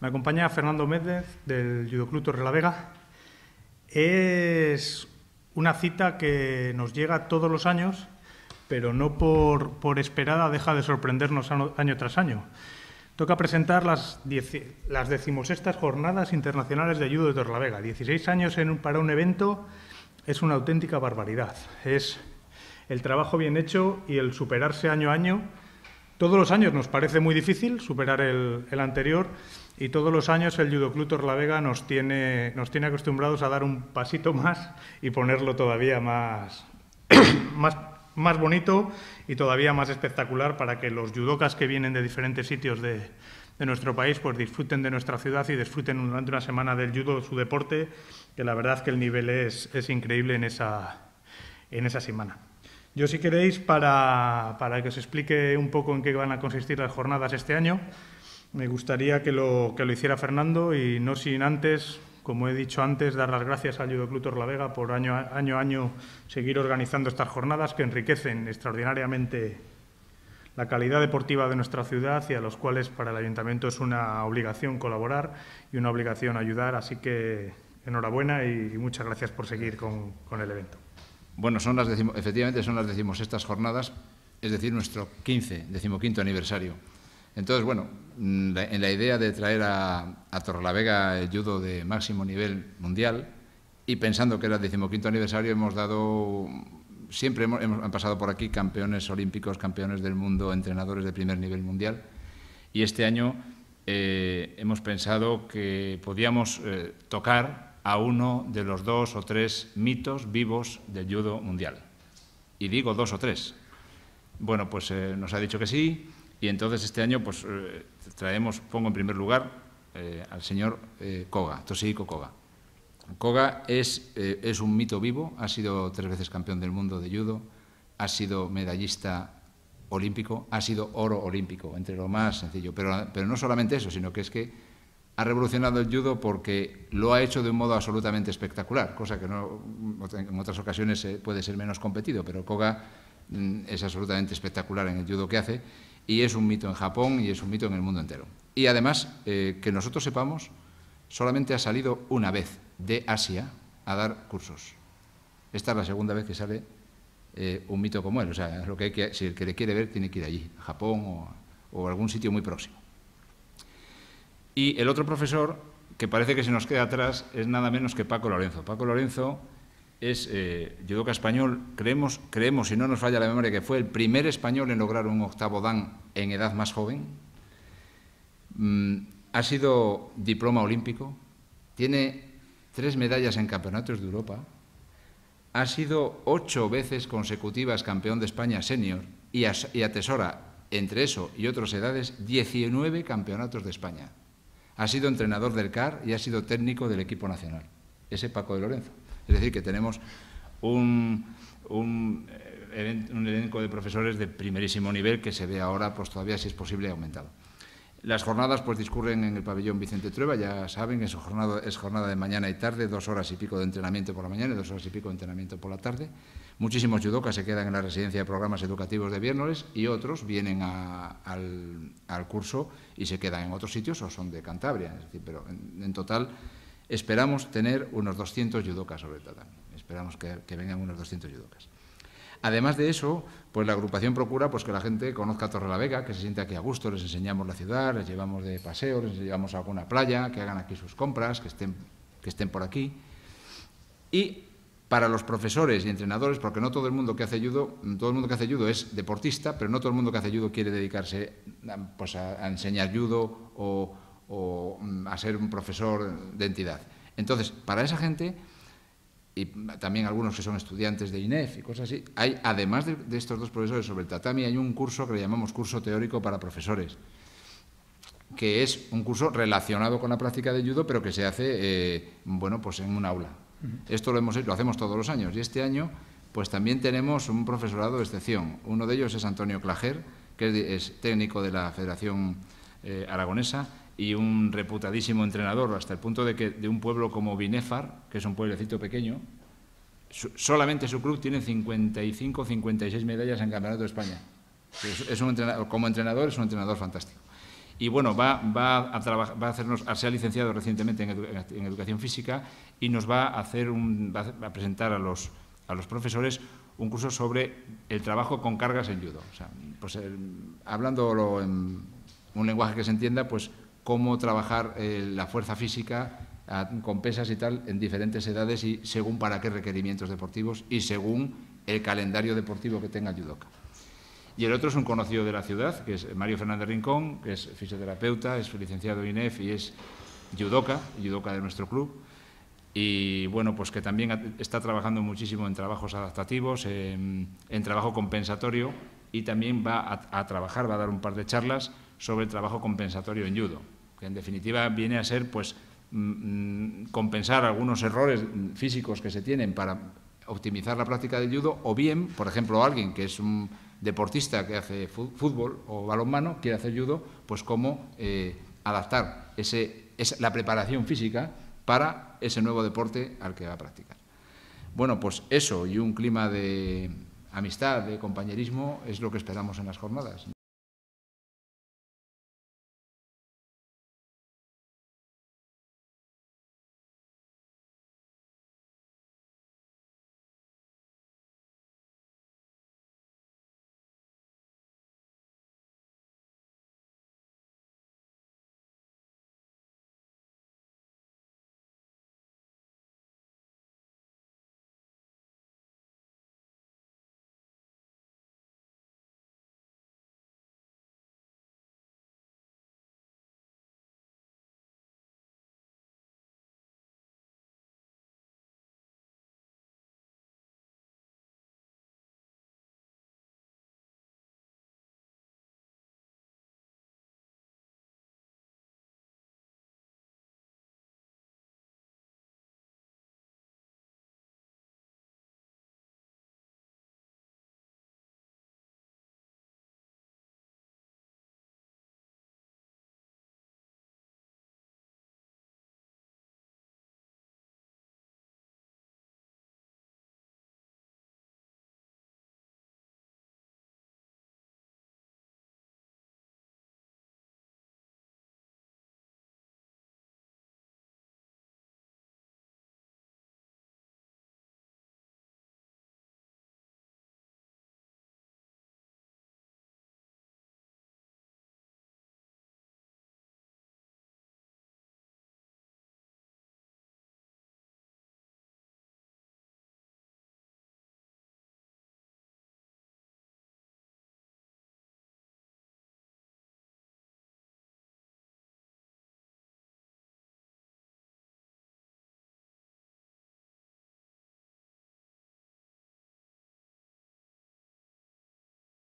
Me acompaña Fernando Méndez del Judo Club Torre la Vega. Es una cita que nos llega todos los años, pero no por, por esperada deja de sorprendernos año tras año. Toca presentar las, dieci, las decimosextas Jornadas Internacionales de Judo de Vega... 16 años en un, para un evento es una auténtica barbaridad. Es el trabajo bien hecho y el superarse año a año. Todos los años nos parece muy difícil superar el, el anterior, y todos los años el Judoclub Torlavega nos tiene, nos tiene acostumbrados a dar un pasito más y ponerlo todavía más, más, más bonito y todavía más espectacular para que los judocas que vienen de diferentes sitios de, nuestro país pues disfruten de nuestra ciudad y disfruten durante una semana del judo, su deporte, que la verdad que el nivel es, increíble en esa, semana. Yo si queréis, para, para que os explique un poco en qué van a consistir las jornadas este año, me gustaría que lo, hiciera Fernando y no sin antes, como he dicho antes, dar las gracias al Judo La Vega por año a año, seguir organizando estas jornadas que enriquecen extraordinariamente la calidad deportiva de nuestra ciudad y a los cuales para el Ayuntamiento es una obligación colaborar y una obligación ayudar. Así que enhorabuena y muchas gracias por seguir con, el evento. Bueno, son las efectivamente son las estas jornadas, es decir, nuestro 15, decimoquinto aniversario. Entonces, bueno, mm, en la idea de traer a, a Torrelavega el judo de máximo nivel mundial y pensando que era el decimoquinto aniversario, hemos dado, siempre hemos, han pasado por aquí campeones olímpicos, campeones del mundo, entrenadores de primer nivel mundial. Y este año eh, hemos pensado que podíamos eh, tocar a uno de los dos o tres mitos vivos del judo mundial. Y digo dos o tres. Bueno, pues eh, nos ha dicho que sí. Y entonces este año pues eh, traemos, pongo en primer lugar eh, al señor eh, Koga, Toshihiko Koga. Koga es, es un mito vivo, ha sido tres veces campeón del mundo de judo, ha sido medallista olímpico, ha sido oro olímpico, entre lo más sencillo. Pero, pero no solamente eso, sino que es que ha revolucionado el judo porque lo ha hecho de un modo absolutamente espectacular, cosa que no, en otras ocasiones puede ser menos competido, pero Koga mm, es absolutamente espectacular en el judo que hace y es un mito en Japón y es un mito en el mundo entero. Y además, eh, que nosotros sepamos, solamente ha salido una vez de Asia a dar cursos. Esta es la segunda vez que sale eh, un mito como él. O sea, lo que hay que, si el que le quiere ver tiene que ir allí, a Japón o, a algún sitio muy próximo. Y el otro profesor, que parece que se nos queda atrás, es nada menos que Paco Lorenzo. Paco Lorenzo es, eh, a español, creemos, creemos, si no nos falla la memoria, que fue el primer español en lograr un octavo dan en edad más joven. Mm, ha sido diploma olímpico, tiene tres medallas en campeonatos de Europa, ha sido ocho veces consecutivas campeón de España senior y, y atesora, entre eso y otras edades, 19 campeonatos de España. Ha sido entrenador del CAR y ha sido técnico del equipo nacional. Ese Paco de Lorenzo. Es decir, que tenemos eh, un, elenco de profesores de primerísimo nivel que se ve ahora, pues todavía, si es posible, aumentado. Las jornadas pues discurren en el pabellón Vicente Trueba, ya saben, es jornada, es jornada de mañana y tarde, dos horas y pico de entrenamiento por la mañana y dos horas y pico de entrenamiento por la tarde. Muchísimos yudokas se quedan en la residencia de programas educativos de Viernes y otros vienen al, curso y se quedan en otros sitios o son de Cantabria. Es decir, pero en total Esperamos tener unos 200 yudokas sobre el Esperamos que, vengan unos 200 yudokas. Además de eso, pues la agrupación procura pues, que la gente conozca Torre la Vega, que se sienta aquí a gusto, les enseñamos la ciudad, les llevamos de paseo, les llevamos a alguna playa, que hagan aquí sus compras, que estén, que estén por aquí. Y para los profesores y entrenadores, porque no todo el mundo que hace judo, todo el mundo que hace judo es deportista, pero no todo el mundo que hace judo quiere dedicarse pues, a, a enseñar judo o, o mm, a ser un profesor de entidad. Entonces, para esa gente, y también algunos que son estudiantes de INEF y cosas así, hay, además de, estos dos profesores sobre el tatami, hay un curso que le llamamos curso teórico para profesores, que es un curso relacionado con la práctica de judo, pero que se hace eh, bueno, pues en un aula. Esto lo, hemos, hecho, lo hacemos todos los años y este año pues también tenemos un profesorado de excepción. Uno de ellos es Antonio Clajer, que es, técnico de la Federación eh, Aragonesa, y un reputadísimo entrenador, hasta el punto de que de un pueblo como Binefar, que es un pueblecito pequeño, solamente su club tiene 55 56 medallas en Campeonato de España. Es, un entrenador, como entrenador es un entrenador fantástico. Y bueno, va, va, a, va a hacernos, se ha licenciado recientemente en, Educación Física y nos va a, hacer un, va a presentar a los, profesores un curso sobre el trabajo con cargas en judo. Pues, eh, hablándolo en un lenguaje que se entienda, pues cómo trabajar eh, la fuerza física con pesas y tal en diferentes edades y según para qué requerimientos deportivos y según el calendario deportivo que tenga el Y el otro es un conocido de la ciudad, que es Mario Fernández Rincón, que es fisioterapeuta, es licenciado INEF y es judoka, judoka de nuestro club. Y bueno, pues que también está trabajando muchísimo en trabajos adaptativos, en, trabajo compensatorio y también va a, a trabajar, va a dar un par de charlas sobre el trabajo compensatorio en judo que en definitiva viene a ser pues, mm, mm, compensar algunos errores físicos que se tienen para optimizar la práctica del judo, o bien, por ejemplo, alguien que es un deportista que hace fútbol o balonmano, quiere hacer judo, pues cómo eh, adaptar ese, la preparación física para ese nuevo deporte al que va a practicar. Bueno, pues eso y un clima de amistad, de compañerismo, es lo que esperamos en las jornadas.